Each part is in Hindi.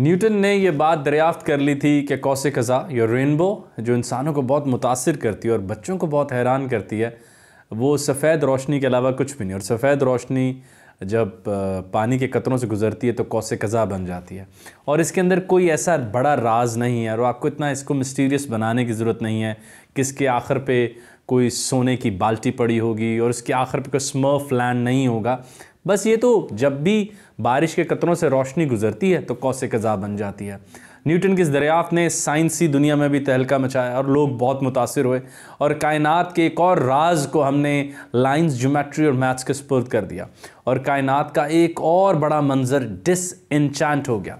न्यूटन ने यह बात दरियाफ्त कर ली थी कि कौसे कज़ा या रेनबो जो इंसानों को बहुत मुतासर करती है और बच्चों को बहुत हैरान करती है वो सफ़ेद रोशनी के अलावा कुछ भी नहीं और सफ़ेद रोशनी जब पानी के कतरों से गुजरती है तो कौसे कज़ा बन जाती है और इसके अंदर कोई ऐसा बड़ा राज नहीं है और आपको इतना इसको मिस्टीरियस बनाने की ज़रूरत नहीं है कि इसके आखिर पे कोई सोने की बाल्टी पड़ी होगी और इसके आखिर पे कोई स्मर्फ लैंड नहीं होगा बस ये तो जब भी बारिश के कतरों से रोशनी गुजरती है तो कौसे कज़ा बन जाती है न्यूटन की इस दरियाफ्त ने साइंसी दुनिया में भी तहलका मचाया और लोग बहुत मुतासर हुए और कायनात के एक और राज को हमने लाइंस जोमेट्री और मैथ्स के स्पुरद कर दिया और कायनात का एक और बड़ा मंजर डिस हो गया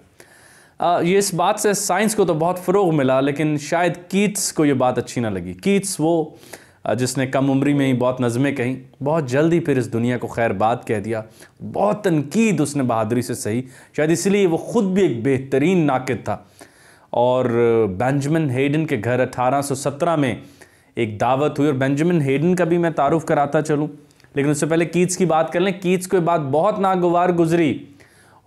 आ, ये इस बात से साइंस को तो बहुत फ़रोग मिला लेकिन शायद कीट्स को ये बात अच्छी ना लगी कीट्स वो जिसने कम उम्री में ही बहुत नज़में कहीं बहुत जल्दी फिर इस दुनिया को खैर बात कह दिया बहुत तनकीद उसने बहादुरी से सही शायद इसलिए वो ख़ुद भी एक बेहतरीन नाकद था और बेंजमिन हेडन के घर 1817 में एक दावत हुई और बेंजमिन हेडन का भी मैं तारुफ कराता चलूँ लेकिन उससे पहले कीट्स की बात कर लें कीट्स को बात बहुत नागवार गुजरी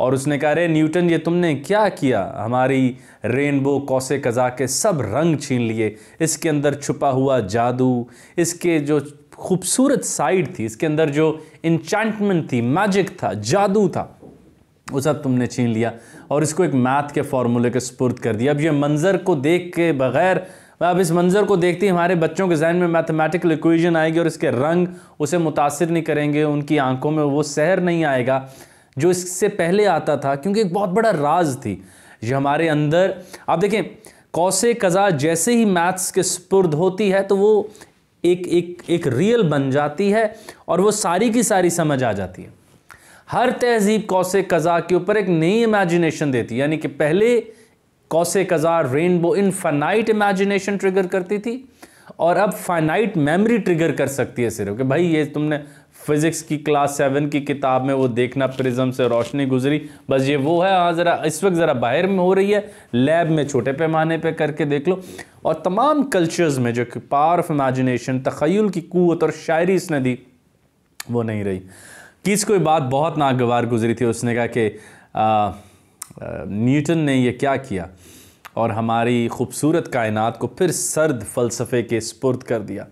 और उसने कहा रे न्यूटन ये तुमने क्या किया हमारी रेनबो कौसे कज़ा के सब रंग छीन लिए इसके अंदर छुपा हुआ जादू इसके जो खूबसूरत साइड थी इसके अंदर जो इंचांटमेंट थी मैजिक था जादू था वो सब तुमने छीन लिया और इसको एक मैथ के फार्मूले के स्पुर्द कर दिया अब ये मंज़र को देख के बग़ैर अब इस मंज़र को देखते ही हमारे बच्चों के जहन में मैथमेटिकल इक्वेशन आएगी और इसके रंग उसे मुतासर नहीं करेंगे उनकी आंखों में वो सहर नहीं आएगा जो इससे पहले आता था क्योंकि एक बहुत बड़ा राज थी ये हमारे अंदर आप देखें कौसे कज़ा जैसे ही मैथ्स के स्पुर्द होती है तो वो एक एक एक रियल बन जाती है और वो सारी की सारी समझ आ जाती है हर तहजीब कौसे कज़ा के ऊपर एक नई इमेजिनेशन देती यानी कि पहले कौसे कज़ा रेनबो इनफाइनाइट इमेजिनेशन ट्रिगर करती थी और अब फाइनाइट मेमोरी ट्रिगर कर सकती है सिर्फ कि भाई ये तुमने फिज़िक्स की क्लास सेवन की किताब में वो देखना प्रिज्म से रोशनी गुजरी बस ये वो है हाँ ज़रा इस वक्त ज़रा बाहर में हो रही है लैब में छोटे पैमाने पे करके देख लो और तमाम कल्चर्स में जो कि पावर ऑफ इमेजिनेशन तखयल की कुत और शायरी इसने दी वो नहीं रही किस कोई बात बहुत नागवार गुजरी थी उसने कहा कि न्यूटन ने यह क्या किया और हमारी खूबसूरत कायनात को फिर सर्द फ़लसफ़े के स्पुर्द कर दिया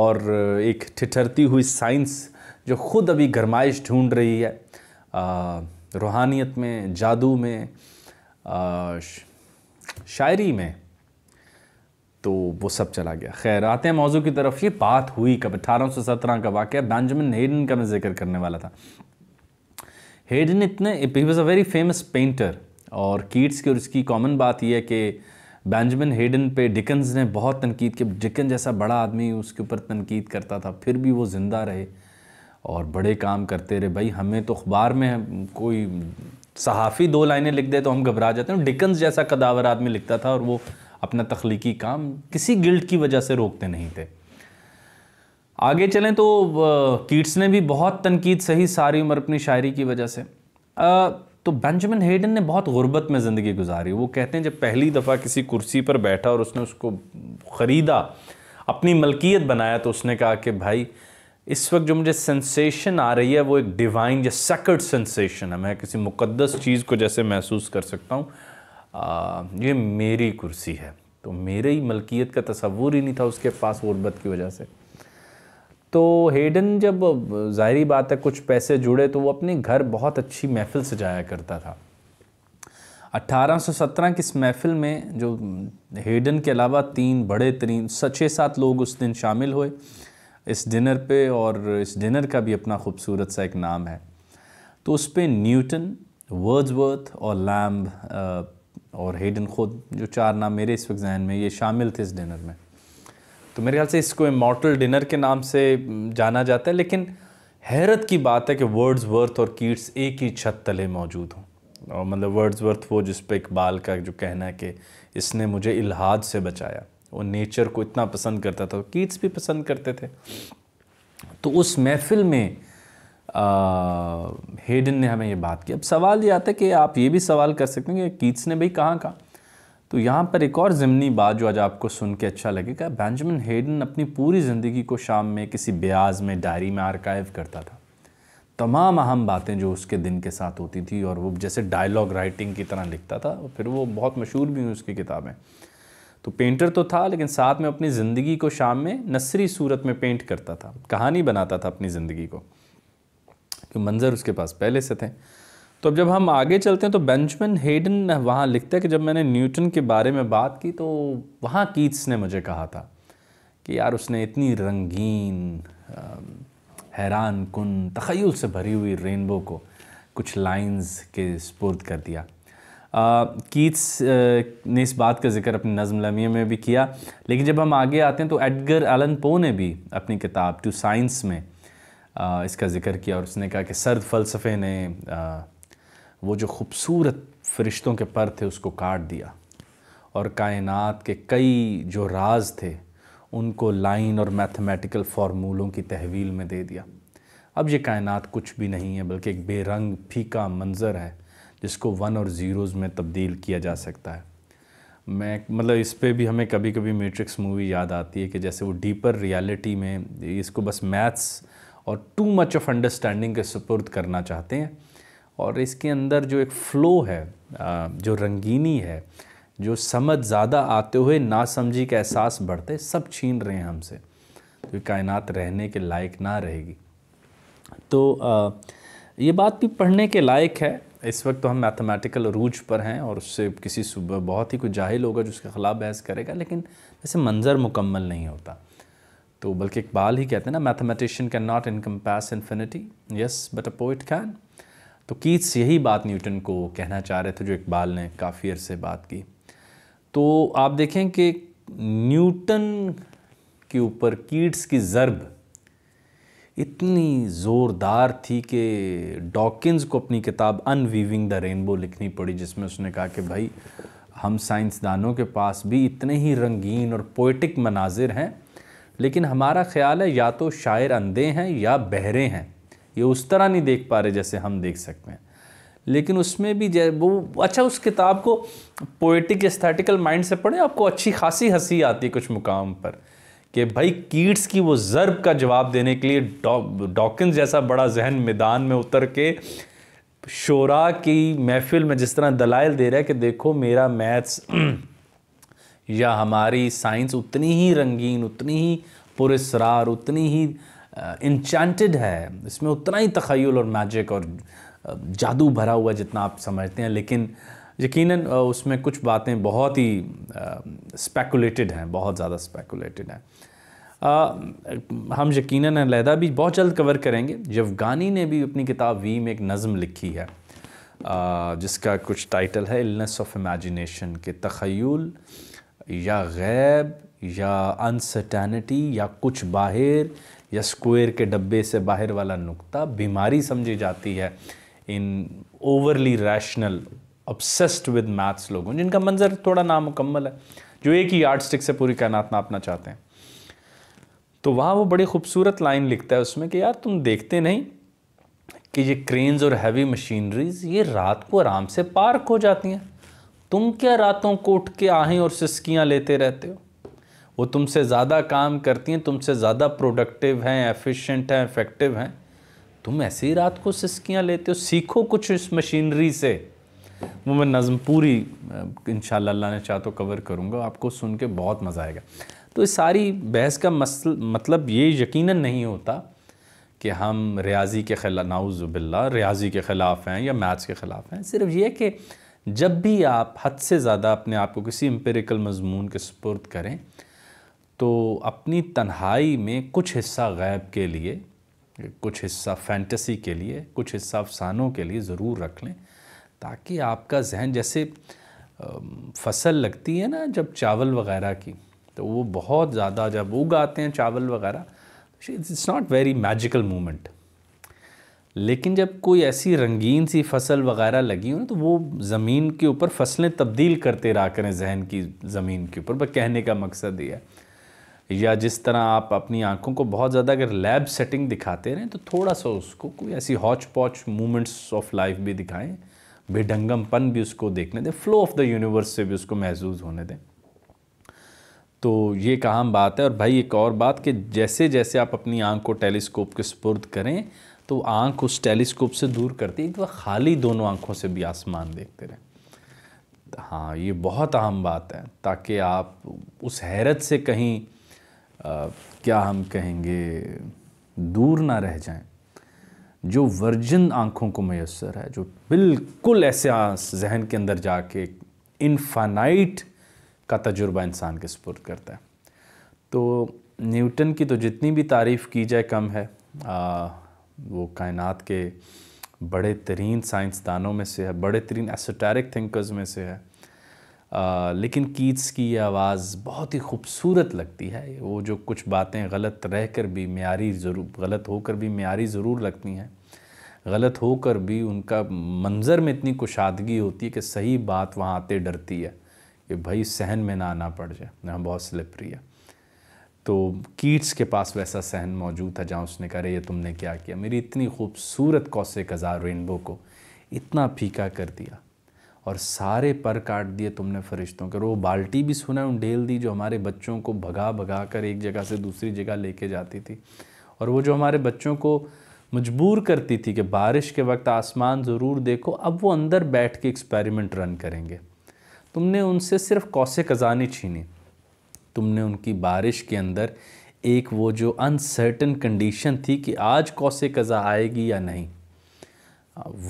और एक ठिठरती हुई साइंस जो खुद अभी गरमाइश ढूंढ रही है रूहानियत में जादू में आ, शायरी में तो वो सब चला गया खैर आते हैं मौजू की तरफ ये बात हुई कब अठारह सौ सत्रह का वाक़ बेंजामिन हेडन का मैं जिक्र करने वाला था हेडन इतने ही was a very famous painter और कीट्स की और इसकी कॉमन बात यह है कि बेंजामिन हेडन पे डिकन्स ने बहुत तनकीद की डिकन जैसा बड़ा आदमी उसके ऊपर तनकीद करता था फिर भी वो ज़िंदा रहे और बड़े काम करते रहे भाई हमें तो अखबार में कोई सहाफ़ी दो लाइनें लिख दे तो हम घबरा जाते हैं डिकन्स जैसा कदावर आदमी लिखता था और वो अपना तख्लीकी काम किसी गिल्ड की वजह से रोकते नहीं थे आगे चलें तो कीट्स ने भी बहुत तनकीद सही सारी उम्र अपनी शायरी की वजह से तो बेंजामिन हेडन ने बहुत गुर्बत में ज़िंदगी गुजारी वो कहते हैं जब पहली दफ़ा किसी कुर्सी पर बैठा और उसने उसको ख़रीदा अपनी मलकियत बनाया तो उसने कहा कि भाई इस वक्त जो मुझे सेंसेशन आ रही है वो एक डिवाइन या सेकर्ड सेंसेशन है मैं किसी मुकद्दस चीज़ को जैसे महसूस कर सकता हूँ ये मेरी कुर्सी है तो मेरे ही मलकियत का तस्वूर ही नहीं था उसके पास गुर्बत की वजह से तो हेडन जब ज़ाहरी बात है कुछ पैसे जुड़े तो वो अपने घर बहुत अच्छी महफिल सजाया करता था 1817 की इस महफिल में जो हेडन के अलावा तीन बड़े तरीन सचे सात लोग उस दिन शामिल हुए इस डिनर पे और इस डिनर का भी अपना खूबसूरत सा एक नाम है तो उस पर न्यूटन वर्ड्सवर्थ और लैम्ब और हेडन खुद जो चार नाम मेरे इस वक्त जहन में ये शामिल थे इस डिनर में तो मेरे ख्याल से इसको इमोटल डिनर के नाम से जाना जाता है लेकिन हैरत की बात है कि वर्ड्स वर्थ और कीट्स एक ही छत तले मौजूद हों और मतलब वर्ड्स वर्थ वो जिस पर इकबाल का जो कहना है कि इसने मुझे इलाहाद से बचाया वो नेचर को इतना पसंद करता था कीट्स भी पसंद करते थे तो उस महफिल में हेडन ने हमें ये बात की अब सवाल ये आता है कि आप ये भी सवाल कर सकते हैं कि कीट्स ने भाई कहाँ कहा तो यहाँ पर एक और ज़मनी बात जो आज आपको सुन के अच्छा लगेगा बेंजामिन हेडन अपनी पूरी ज़िंदगी को शाम में किसी ब्याज में डायरी में आर्काइव करता था तमाम अहम बातें जो उसके दिन के साथ होती थी और वो जैसे डायलॉग राइटिंग की तरह लिखता था फिर वो बहुत मशहूर भी हुई उसकी किताबें तो पेंटर तो था लेकिन साथ में अपनी ज़िंदगी को शाम में नसरी सूरत में पेंट करता था कहानी बनाता था अपनी ज़िंदगी को कि मंज़र उसके पास पहले से थे तो अब जब हम आगे चलते हैं तो बेंचमैन हेडन वहाँ लिखते हैं कि जब मैंने न्यूटन के बारे में बात की तो वहाँ कीट्स ने मुझे कहा था कि यार उसने इतनी रंगीन हैरान कन तखयल से भरी हुई रेनबो को कुछ लाइंस के स्पुर्द कर दिया कीट्स ने इस बात का जिक्र अपनी नज़म लमी में भी किया लेकिन जब हम आगे आते हैं तो एडगर एलन पो ने भी अपनी किताब टू साइंस में आ, इसका जिक्र किया और उसने कहा कि सर्द फ़लसफ़े ने आ, वो जो खूबसूरत फरिश्तों के पर थे उसको काट दिया और कायनात के कई जो राज थे उनको लाइन और मैथमेटिकल फार्मूलों की तहवील में दे दिया अब ये कायनात कुछ भी नहीं है बल्कि एक बेरंग फीका मंज़र है जिसको वन और ज़ीरोज़ में तब्दील किया जा सकता है मैं मतलब इस पर भी हमें कभी कभी मैट्रिक्स मूवी याद आती है कि जैसे वो डीपर रियलिटी में इसको बस मैथ्स और टू मच ऑफ अंडरस्टैंडिंग के सुपुर्द करना चाहते हैं और इसके अंदर जो एक फ़्लो है जो रंगीनी है जो समझ ज़्यादा आते हुए नासमझी का एहसास बढ़ते सब छीन रहे हैं हमसे तो ये कायनात रहने के लायक ना रहेगी तो आ, ये बात भी पढ़ने के लायक है इस वक्त तो हम मैथमेटिकल रूज पर हैं और उससे किसी सुबह बहुत ही कोई जाहिल होगा जो उसके ख़िलाफ़ बहस करेगा लेकिन जैसे मंज़र मुकम्मल नहीं होता तो बल्कि इकबाल ही कहते हैं ना mathematician can not pass infinity yes but a poet can तो कीट्स यही बात न्यूटन को कहना चाह रहे थे जो इकबाल ने काफ़ी अरसे बात की तो आप देखें कि न्यूटन के ऊपर कीट्स की ज़रब इतनी ज़ोरदार थी कि डॉकिंस को अपनी किताब अनवीविंग द रेनबो लिखनी पड़ी जिसमें उसने कहा कि भाई हम साइंसदानों के पास भी इतने ही रंगीन और पोइटिक मनाजिर हैं लेकिन हमारा ख्याल है या तो शायर अंधे हैं या बहरे हैं ये उस तरह नहीं देख पा रहे जैसे हम देख सकते हैं लेकिन उसमें भी जै वो अच्छा उस किताब को पोइटिक एस्थेटिकल माइंड से पढ़ें आपको अच्छी खासी हंसी आती है कुछ मुकाम पर कि भाई कीट्स की वो जर्ब का जवाब देने के लिए डॉकिंस जैसा बड़ा जहन मैदान में उतर के शोरा की महफिल में जिस तरह दलाइल दे रहा है कि देखो मेरा मैथ्स या हमारी साइंस उतनी ही रंगीन उतनी ही पुरसरार उतनी ही इंचांटेड है इसमें उतना ही तखयल और मैजिक और जादू भरा हुआ जितना आप समझते हैं लेकिन यकीनन उसमें कुछ बातें बहुत ही स्पेकुलेटेड हैं बहुत ज़्यादा स्पेकुलेटेड हैं आ, हम यकीनन अलहदा भी बहुत जल्द कवर करेंगे जफ़गानी ने भी अपनी किताब वी में एक नज़म लिखी है आ, जिसका कुछ टाइटल है इलनेस ऑफ इमेजिनेशन के तखयल या गैब या अनसर्टेनिटी या कुछ बाहर या स्क्वायर के डब्बे से बाहर वाला नुक्ता बीमारी समझी जाती है इन overly rational obsessed with maths लोग हों जिनका मंजर थोड़ा नामुकम्मल है जो एक ही आर्ट स्टिक से पूरी कायनात नापना चाहते हैं तो वहाँ वो बड़ी खूबसूरत लाइन लिखता है उसमें कि यार तुम देखते नहीं कि ये क्रेन्स और हैवी मशीनरीज ये रात को आराम से पार्क हो जाती हैं तुम क्या रातों को उठ के आहें और सिस्कियाँ लेते रहते हो वो तुमसे ज़्यादा काम करती हैं तुमसे ज़्यादा प्रोडक्टिव हैं एफिशिएंट हैं इफेक्टिव हैं तुम ऐसे ही रात को सिस्कियाँ लेते हो सीखो कुछ इस मशीनरी से वो मैं नज़म पूरी इन अल्लाह ने चाह तो कवर करूँगा आपको सुन के बहुत मज़ा आएगा तो इस सारी बहस का मसल मतलब ये यकीनन नहीं होता कि हम रियाजी के खिला नाउज़बिल्ला रियाजी के ख़िलाफ़ हैं या मैथ्स के ख़िलाफ़ हैं सिर्फ ये कि जब भी आप हद से ज़्यादा अपने आप को किसी एम्पेरिकल मजमून के सपुर्द करें तो अपनी तन्हाई में कुछ हिस्सा गैब के लिए कुछ हिस्सा फैंटसी के लिए कुछ हिस्सा अफसानों के लिए ज़रूर रख लें ताकि आपका जहन जैसे फसल लगती है ना जब चावल वगैरह की तो वो बहुत ज़्यादा जब उगाते हैं चावल वगैरह तो it's not very magical moment लेकिन जब कोई ऐसी रंगीन सी फसल वगैरह लगी हो ना तो वो ज़मीन के ऊपर फसलें तब्दील करते रहा करें जहन की ज़मीन के ऊपर बस कहने का मकसद ये है या जिस तरह आप अपनी आंखों को बहुत ज़्यादा अगर लैब सेटिंग दिखाते रहें तो थोड़ा सा उसको कोई ऐसी हॉच पॉच मोमेंट्स ऑफ लाइफ भी दिखाएं बेढंगमपन भी उसको देखने दें फ्लो ऑफ द यूनिवर्स से भी उसको महसूस होने दें तो ये अहम बात है और भाई एक और बात कि जैसे जैसे आप अपनी आँख को टेलीस्कोप के स्पुर्द करें तो आँख उस टेलीस्कोप से दूर करती है तो खाली दोनों आँखों से भी आसमान देखते रहें हाँ ये बहुत अहम बात है ताकि आप उस हैरत से कहीं आ, क्या हम कहेंगे दूर ना रह जाएं जो वर्जिन आँखों को मैसर है जो बिल्कुल ऐसे जहन के अंदर जाके इनफाइनाइट का तजुर्बा इंसान के सपुर्द करता है तो न्यूटन की तो जितनी भी तारीफ़ की जाए कम है आ, वो कायनात के बड़े तरीन साइंसदानों में से है बड़े तरीन एसोटैरिक थिंकर्स में से है आ, लेकिन कीट्स की आवाज़ बहुत ही खूबसूरत लगती है वो जो कुछ बातें गलत रह कर भी मीरी ज़रूर गलत होकर भी मीरी ज़रूर लगती हैं गलत होकर भी उनका मंज़र में इतनी कुशादगी होती है कि सही बात वहाँ आते डरती है कि भाई सहन में ना आना पड़ जाए ना हाँ, बहुत स्लिपरी है तो कीट्स के पास वैसा सहन मौजूद था जहाँ उसने कहा ये तुमने क्या किया मेरी इतनी खूबसूरत कौसे कजार रेनबो को इतना फीका कर दिया और सारे पर काट दिए तुमने फरिश्तों के और वो बाल्टी भी सुना उन ढेल दी जो हमारे बच्चों को भगा भगा कर एक जगह से दूसरी जगह लेके जाती थी और वो जो हमारे बच्चों को मजबूर करती थी कि बारिश के वक्त आसमान ज़रूर देखो अब वो अंदर बैठ के एक्सपेरिमेंट रन करेंगे तुमने उनसे सिर्फ कौसे खजाने छीनी तुमने उनकी बारिश के अंदर एक वो जो अनसर्टन कंडीशन थी कि आज कौसे कज़ा आएगी या नहीं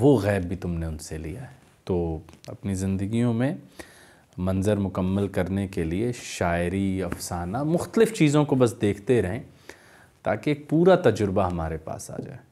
वो गैब भी तुमने उनसे लिया है तो अपनी ज़िंदगियों में मंज़र मुकम्मल करने के लिए शायरी अफसाना मुख्तलिफ़ चीज़ों को बस देखते रहें ताकि एक पूरा तजुर्बा हमारे पास आ जाए